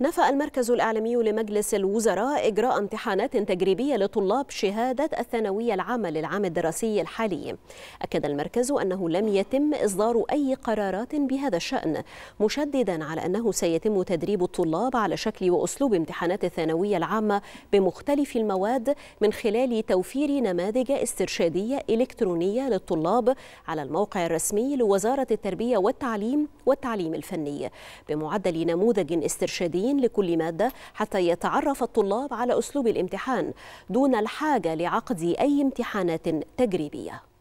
نفى المركز الإعلامي لمجلس الوزراء إجراء امتحانات تجريبية لطلاب شهادة الثانوية العامة للعام الدراسي الحالي أكد المركز أنه لم يتم إصدار أي قرارات بهذا الشأن مشددا على أنه سيتم تدريب الطلاب على شكل وأسلوب امتحانات الثانوية العامة بمختلف المواد من خلال توفير نماذج استرشادية إلكترونية للطلاب على الموقع الرسمي لوزارة التربية والتعليم والتعليم الفني بمعدل نموذج استرشادي لكل مادة حتى يتعرف الطلاب على أسلوب الامتحان دون الحاجة لعقد أي امتحانات تجريبية